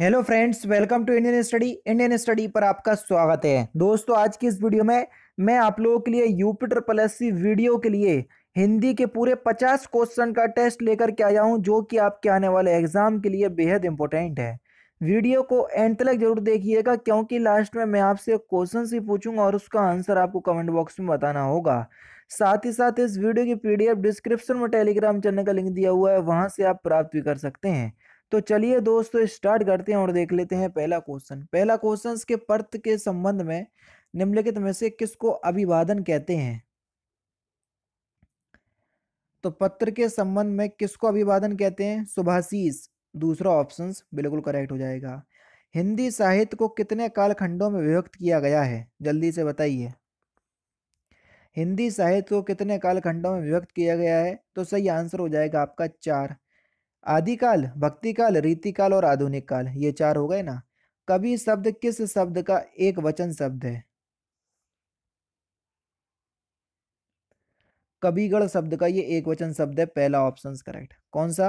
hello friends welcome to Indian study Indian study पर आपका स्वागत है दोस्तों आज की इस वीडियो में मैं आप लोगों के लिए यूपीटर प्लस सी वीडियो के लिए हिंदी के पूरे 50 क्वेश्चन का टेस्ट लेकर के आया हूं जो कि आपके आने वाले एग्जाम के लिए बेहद इंपॉर्टेंट है वीडियो को एंड तक जरूर देखिएगा क्योंकि लास्ट में मैं आपसे क्वेश्चन ही पूछूंगा और उसका आंसर आपको कमेंट बॉक्स में बताना होगा साथ ही साथ इस वीडियो की पीडीएफ डिस्क्रिप्शन में टेलीग्राम चैनल का लिंक दिया हुआ है वहां से आप प्राप्त भी कर सकते हैं तो चलिए दोस्तों स्टार्ट करते हैं और देख लेते हैं पहला क्वेश्चन पहला क्वेश्चन के पर्थ के संबंध में निम्नलिखित में से किसको अभिवादन कहते हैं तो पत्र के संबंध में किसको अभिवादन कहते हैं सुभाषीस दूसरा ऑप्शन बिल्कुल करेक्ट हो जाएगा हिंदी साहित्य को कितने कालखंडों में विभक्त किया गया है जल्दी से बताइए हिंदी साहित्य को कितने कालखंडों में विभक्त किया गया है तो सही आंसर हो जाएगा आपका चार आदिकाल भक्तिकाल रीतिकाल और आधुनिक काल ये चार हो गए ना कवि शब्द किस शब्द का एक वचन शब्द है कबीगढ़ शब्द का ये एक वचन शब्द है पहला ऑप्शन करेक्ट कौन सा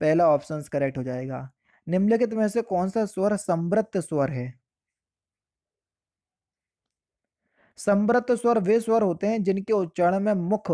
पहला ऑप्शन करेक्ट हो जाएगा निम्नलिखित में से कौन सा स्वर समृत स्वर है समृत स्वर वे स्वर होते हैं जिनके उच्चारण में मुख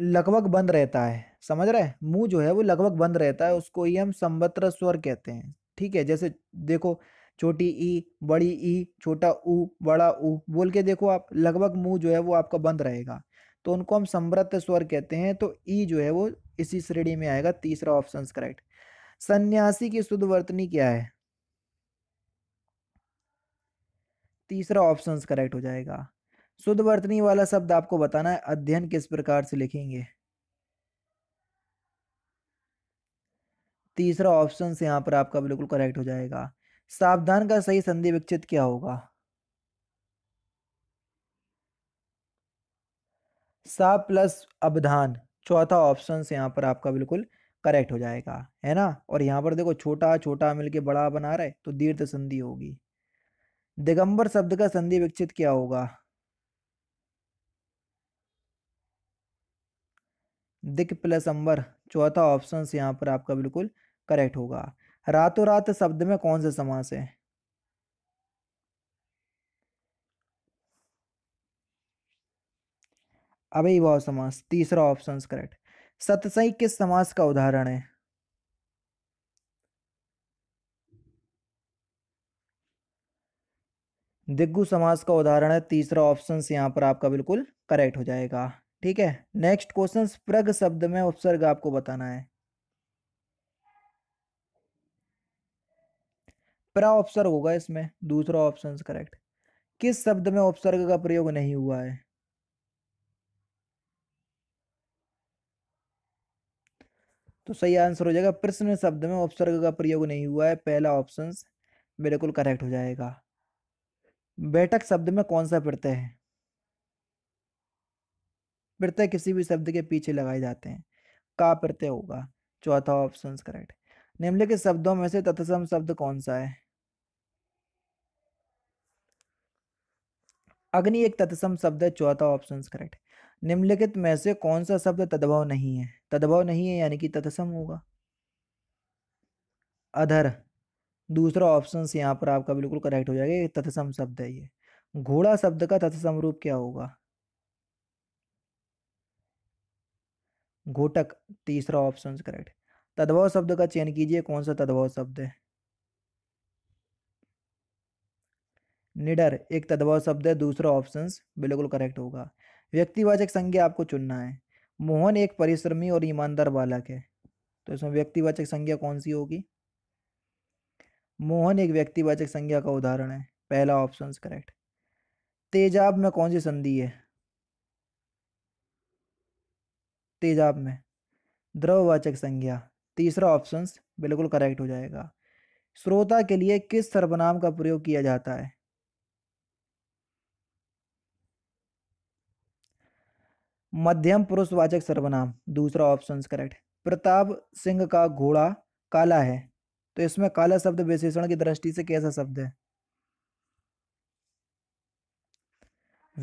लगभग बंद रहता है समझ रहे मुंह जो है वो लगभग बंद रहता है उसको ही हम संबत्र स्वर कहते हैं ठीक है जैसे देखो छोटी ई बड़ी ई छोटा ऊ बड़ा उ बोल के देखो आप लगभग मुंह जो है वो आपका बंद रहेगा तो उनको हम संवृत स्वर कहते हैं तो ई जो है वो इसी श्रेणी में आएगा तीसरा ऑप्शन करेक्ट सन्यासी की शुद्ध वर्तनी क्या है तीसरा ऑप्शन करेक्ट हो जाएगा शुद्ध वर्तनी वाला शब्द आपको बताना है अध्ययन किस प्रकार से लिखेंगे तीसरा ऑप्शन यहां पर आपका बिल्कुल करेक्ट हो जाएगा सावधान का सही संधि विकसित क्या होगा सा प्लस अवधान चौथा ऑप्शन यहाँ पर आपका बिल्कुल करेक्ट हो जाएगा है ना और यहाँ पर देखो छोटा छोटा मिलके बड़ा बना रहे तो दीर्घ संधि होगी दिगंबर शब्द का संधि विकसित क्या होगा दिक प्लस अंबर चौथा ऑप्शन यहाँ पर आपका बिल्कुल करेक्ट होगा रातों रात शब्द में कौन सा समास है अभी वह समास तीसरा ऑप्शन करेक्ट सतसई किस समास का उदाहरण है दिग्गु समास का उदाहरण है तीसरा ऑप्शन यहां पर आपका बिल्कुल करेक्ट हो जाएगा ठीक है नेक्स्ट क्वेश्चन प्रग शब्द में उपसर्ग आपको बताना है प्रा उपसर्ग होगा इसमें दूसरा ऑप्शन करेक्ट किस शब्द में उपसर्ग का प्रयोग नहीं हुआ है तो सही आंसर हो जाएगा प्रश्न शब्द में उपसर्ग का प्रयोग नहीं हुआ है पहला ऑप्शन बिल्कुल करेक्ट हो जाएगा बैठक शब्द में कौन सा पढ़ते है प्रत्यय किसी भी शब्द के पीछे लगाए जाते हैं का प्रत्यय होगा चौथा ऑप्शन करेक्ट निम्नलिखित शब्दों में से तत्सम शब्द कौन सा है अग्नि एक तत्सम शब्द है चौथा ऑप्शन करेक्ट निम्नलिखित में से कौन सा शब्द तद्भव नहीं है तद्भव नहीं है यानी कि तत्सम होगा अधर दूसरा ऑप्शन यहाँ पर आपका बिल्कुल करेक्ट हो जाएगा तत्सम शब्द है ये घोड़ा शब्द का तत्सम रूप क्या होगा घोटक तीसरा ऑप्शन करेक्ट तद्भव शब्द का चयन कीजिए कौन सा तद्भव शब्द है निडर एक तद्भव शब्द है दूसरा ऑप्शन बिल्कुल करेक्ट होगा व्यक्तिवाचक संज्ञा आपको चुनना है मोहन एक परिश्रमी और ईमानदार बालक है तो इसमें व्यक्तिवाचक संज्ञा कौन सी होगी मोहन एक व्यक्तिवाचक संज्ञा का उदाहरण है पहला ऑप्शन करेक्ट तेजाब में कौन सी संधि है तेजाब में द्रववाचक संज्ञा तीसरा ऑप्शन बिल्कुल करेक्ट हो जाएगा श्रोता के लिए किस सर्वनाम का प्रयोग किया जाता है मध्यम पुरुषवाचक सर्वनाम दूसरा ऑप्शन करेक्ट प्रताप सिंह का घोड़ा काला है तो इसमें काला शब्द विशेषण की दृष्टि से कैसा शब्द है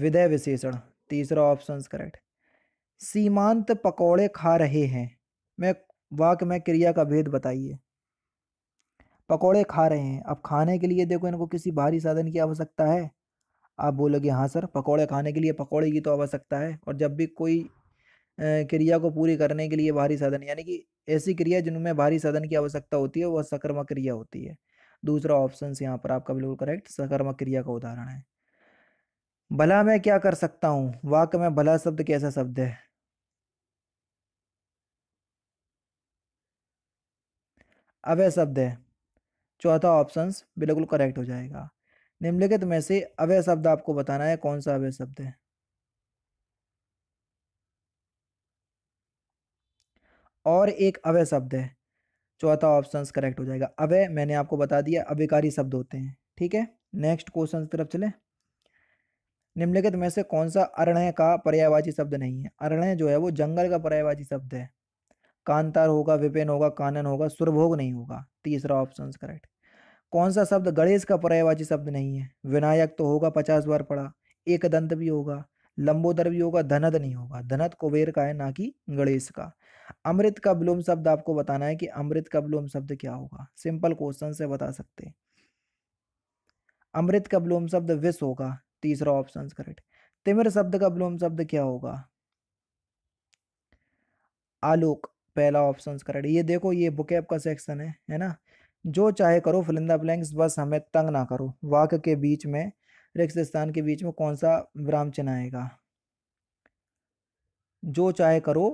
विधेय विशेषण तीसरा ऑप्शन करेक्ट सीमांत पकोड़े खा रहे हैं मैं वाक में क्रिया का भेद बताइए पकोड़े खा रहे हैं अब खाने के लिए देखो इनको किसी भारी साधन की आवश्यकता है आप बोलोगे हाँ सर पकोड़े खाने के लिए पकोड़े की तो आवश्यकता है और जब भी कोई क्रिया को पूरी करने के लिए भारी साधन यानी कि ऐसी क्रिया जिनमें भारी साधन की आवश्यकता होती है वह सकर्मक क्रिया होती है दूसरा ऑप्शन यहाँ पर आपका बिल्कुल करेक्ट सकर्मक क्रिया का उदाहरण है भला मैं क्या कर सकता हूँ वाक में भला शब्द कैसा शब्द है अवय शब्द है चौथा ऑप्शन बिल्कुल करेक्ट हो जाएगा निम्नलिखित में से अवय शब्द आपको बताना है कौन सा अवय शब्द है और एक अवय शब्द है चौथा ऑप्शन करेक्ट हो जाएगा अवय मैंने आपको बता दिया अविकारी शब्द होते हैं ठीक है नेक्स्ट क्वेश्चन की तरफ चले निम्नलिखित में से कौन सा अरणय का पर्यायवाची शब्द नहीं है अरणय जो है वो जंगल का पर्यायवाची शब्द है कांतार होगा विपिन होगा कानन होगा सुरभोग नहीं होगा तीसरा ऑप्शन करेक्ट कौन सा शब्द गणेश का पर्यायवाची शब्द नहीं है विनायक तो होगा पचास बार पड़ा एक दंत भी होगा लंबोदर भी होगा धनद नहीं होगा धनद कुबेर का है ना कि गणेश का अमृत का विलोम शब्द आपको बताना है कि अमृत का विलोम शब्द क्या होगा सिंपल क्वेश्चन से बता सकते अमृत का विलोम शब्द विष होगा तीसरा ऑप्शन करेक्ट तिमिर शब्द का विलोम शब्द क्या होगा आलोक पहला ऑप्शन करेक्ट ये देखो ये बुक ऐप का सेक्शन है है ना जो चाहे करो फिलिंदा ब्लैंक्स बस हमें तंग ना करो वाक्य के बीच में रिक्स स्थान के बीच में कौन सा विराम चिन्ह आएगा जो चाहे करो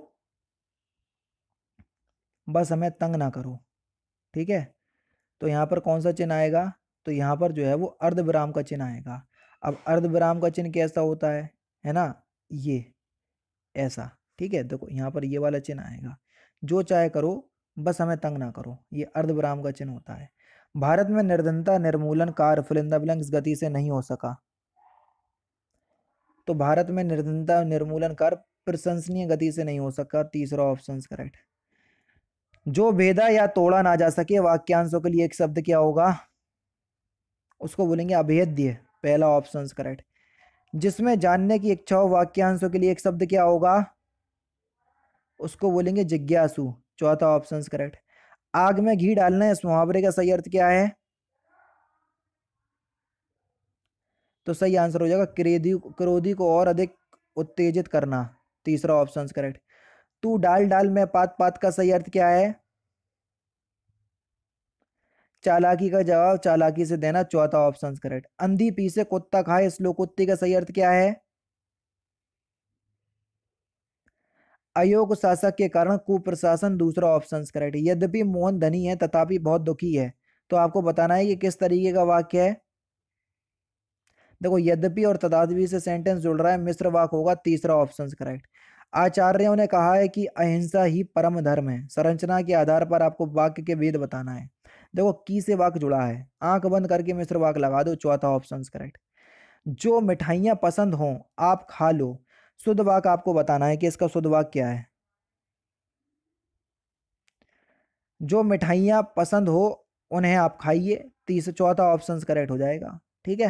बस हमें तंग ना करो ठीक है तो यहाँ पर कौन सा चिन्ह आएगा तो यहाँ पर जो है वो अर्ध विराम का चिन्ह आएगा अब अर्ध विराम का चिन्ह कैसा होता है है ना ये ऐसा ठीक है देखो यहाँ पर ये वाला चिन्ह आएगा जो चाहे करो बस हमें तंग ना करो ये अर्धविराम का चिन्ह होता है भारत में निर्धनता निर्मूलन कार फुलिंदा बिलंग गति से नहीं हो सका तो भारत में निर्धनता निर्मूलन कार प्रशंसनीय गति से नहीं हो सका तीसरा ऑप्शन करेक्ट जो भेदा या तोड़ा ना जा सके वाक्यांशों के लिए एक शब्द क्या होगा उसको बोलेंगे अभेद्य पहला ऑप्शन करेक्ट जिसमें जानने की इच्छा हो वाक्यांशों के लिए एक शब्द क्या होगा उसको बोलेंगे जिज्ञासु चौथा ऑप्शन करेक्ट आग में घी डालना है इस मुहावरे का सही अर्थ क्या है तो सही आंसर हो जाएगा क्रेदी क्रोधी को और अधिक उत्तेजित करना तीसरा ऑप्शन करेक्ट तू डाल डाल में पात पात का सही अर्थ क्या है चालाकी का जवाब चालाकी से देना चौथा ऑप्शन करेक्ट अंधी पी से कुत्ता खाए स्लो कुत्ती का सही अर्थ क्या है अयोग्य शासक के कारण कुप्रशासन दूसरा ऑप्शन करेक्ट यद्यपि मोहन धनी है तथापि बहुत दुखी है तो आपको बताना है कि किस तरीके का वाक्य है देखो यद्यपि और तदादवी से सेंटेंस जुड़ रहा है मिश्र वाक होगा तीसरा ऑप्शन करेक्ट आचार्यों ने कहा है कि अहिंसा ही परम धर्म है संरचना के आधार पर आपको वाक्य के वेद बताना है देखो की से वाक जुड़ा है आंख बंद करके मिश्र वाक लगा दो चौथा ऑप्शन करेक्ट जो मिठाइयाँ पसंद हों आप खा लो शुद्ध वाक आपको बताना है कि इसका शुद्ध वाक क्या है जो मिठाइयाँ पसंद हो उन्हें आप खाइए तीसरा चौथा ऑप्शन करेक्ट हो जाएगा ठीक है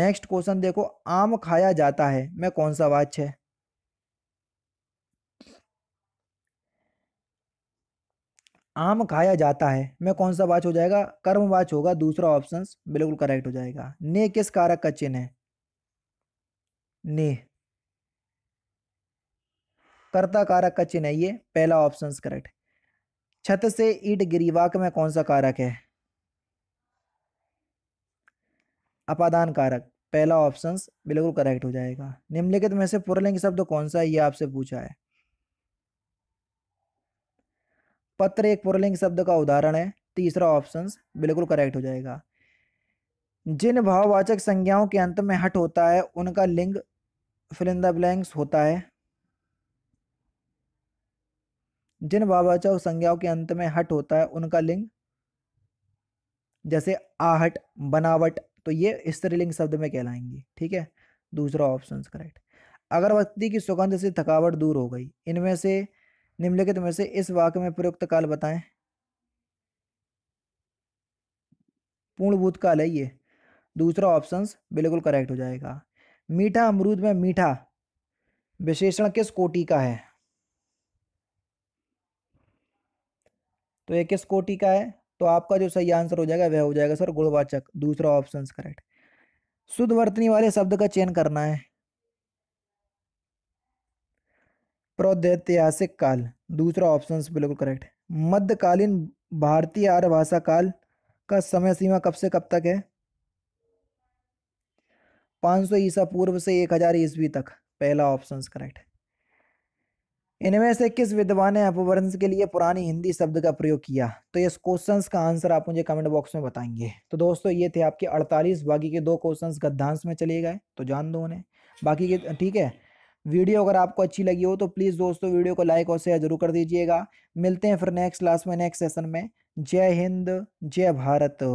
नेक्स्ट क्वेश्चन देखो आम खाया जाता है मैं कौन सा वाच है आम खाया जाता है मैं कौन सा वाच हो जाएगा कर्म वाच होगा दूसरा ऑप्शन बिल्कुल करेक्ट हो जाएगा ने किस कारक का चिन्ह है ने कर्ता कारक का चिन्ह है ये पहला ऑप्शन करेक्ट छत से ईट गिरीवाक में कौन सा कारक है अपादान कारक पहला ऑप्शन बिल्कुल करेक्ट हो जाएगा निम्नलिखित में से पुरलिंग शब्द कौन सा है ये आपसे पूछा है पत्र एक पुरलिंग शब्द का उदाहरण है तीसरा ऑप्शन बिल्कुल करेक्ट हो जाएगा जिन भाववाचक संज्ञाओं के अंत में हट होता है उनका लिंग फिलिंदा ब्लैंक्स होता है जिन वावाचक संज्ञाओं के अंत में हट होता है उनका लिंग जैसे आहट बनावट तो ये स्त्रीलिंग शब्द में कहलाएंगे ठीक है दूसरा ऑप्शन करेक्ट अगरबत्ती की सुगंध से थकावट दूर हो गई इनमें से निम्नलिखित में से इस वाक्य में प्रयुक्त काल बताएं पूर्ण भूतकाल है ये दूसरा ऑप्शन बिल्कुल करेक्ट हो जाएगा मीठा अमरूद में मीठा विशेषण किस कोटि का है तो ये किस कोटि का है तो आपका जो सही आंसर हो जाएगा वह हो जाएगा सर गुणवाचक दूसरा ऑप्शन करेक्ट शुद्ध वर्तनी वाले शब्द का चयन करना है प्रौद्यतिहासिक काल दूसरा ऑप्शन बिल्कुल करेक्ट मध्यकालीन भारतीय आर्य भाषा काल का समय सीमा कब से कब तक है 500 ईसा पूर्व से 1000 ईस्वी तक पहला ऑप्शन करेक्ट है इनमें से किस विद्वान ने अपवर्ण के लिए पुरानी हिंदी शब्द का प्रयोग किया तो इस क्वेश्चन का आंसर आप मुझे कमेंट बॉक्स में बताएंगे तो दोस्तों ये थे आपके 48 बाकी के दो क्वेश्चन गद्दांश में चले गए तो जान दो उन्हें बाकी के ठीक है वीडियो अगर आपको अच्छी लगी हो तो प्लीज़ दोस्तों वीडियो को लाइक और शेयर जरूर कर दीजिएगा मिलते हैं फिर नेक्स्ट क्लास में नेक्स्ट सेशन में जय हिंद जय भारत